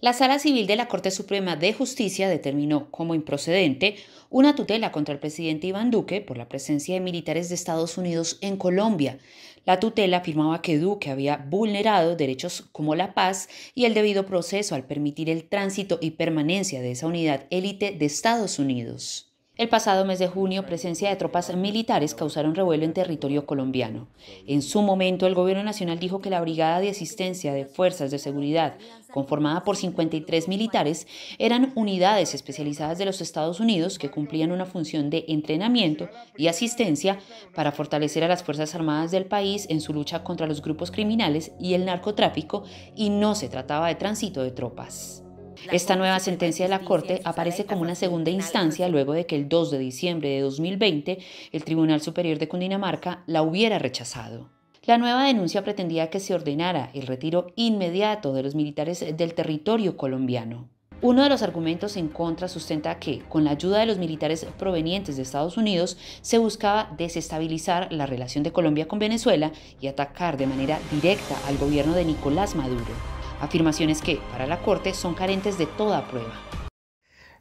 La Sala Civil de la Corte Suprema de Justicia determinó como improcedente una tutela contra el presidente Iván Duque por la presencia de militares de Estados Unidos en Colombia. La tutela afirmaba que Duque había vulnerado derechos como la paz y el debido proceso al permitir el tránsito y permanencia de esa unidad élite de Estados Unidos. El pasado mes de junio, presencia de tropas militares causaron revuelo en territorio colombiano. En su momento, el Gobierno Nacional dijo que la Brigada de Asistencia de Fuerzas de Seguridad, conformada por 53 militares, eran unidades especializadas de los Estados Unidos que cumplían una función de entrenamiento y asistencia para fortalecer a las Fuerzas Armadas del país en su lucha contra los grupos criminales y el narcotráfico, y no se trataba de tránsito de tropas. Esta nueva sentencia de la Corte aparece como una segunda instancia luego de que el 2 de diciembre de 2020 el Tribunal Superior de Cundinamarca la hubiera rechazado. La nueva denuncia pretendía que se ordenara el retiro inmediato de los militares del territorio colombiano. Uno de los argumentos en contra sustenta que, con la ayuda de los militares provenientes de Estados Unidos, se buscaba desestabilizar la relación de Colombia con Venezuela y atacar de manera directa al gobierno de Nicolás Maduro afirmaciones que, para la Corte, son carentes de toda prueba.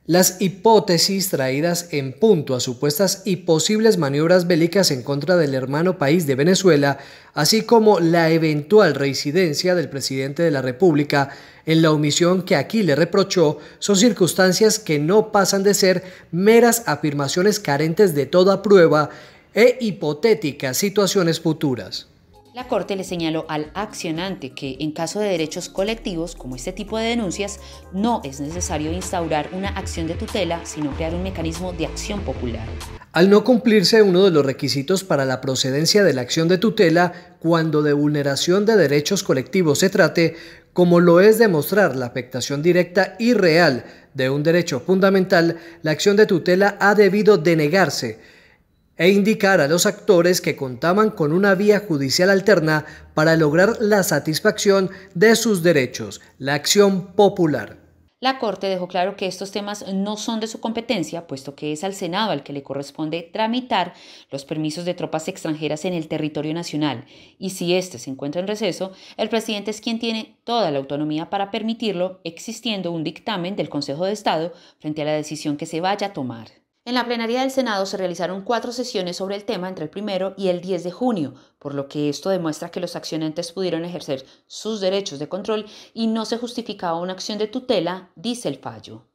Las hipótesis traídas en punto a supuestas y posibles maniobras bélicas en contra del hermano país de Venezuela, así como la eventual reincidencia del presidente de la República en la omisión que aquí le reprochó, son circunstancias que no pasan de ser meras afirmaciones carentes de toda prueba e hipotéticas situaciones futuras. La Corte le señaló al accionante que en caso de derechos colectivos, como este tipo de denuncias, no es necesario instaurar una acción de tutela, sino crear un mecanismo de acción popular. Al no cumplirse uno de los requisitos para la procedencia de la acción de tutela, cuando de vulneración de derechos colectivos se trate, como lo es demostrar la afectación directa y real de un derecho fundamental, la acción de tutela ha debido denegarse e indicar a los actores que contaban con una vía judicial alterna para lograr la satisfacción de sus derechos, la acción popular. La Corte dejó claro que estos temas no son de su competencia, puesto que es al Senado al que le corresponde tramitar los permisos de tropas extranjeras en el territorio nacional, y si éste se encuentra en receso, el presidente es quien tiene toda la autonomía para permitirlo, existiendo un dictamen del Consejo de Estado frente a la decisión que se vaya a tomar. En la plenaria del Senado se realizaron cuatro sesiones sobre el tema entre el primero y el 10 de junio, por lo que esto demuestra que los accionantes pudieron ejercer sus derechos de control y no se justificaba una acción de tutela, dice el fallo.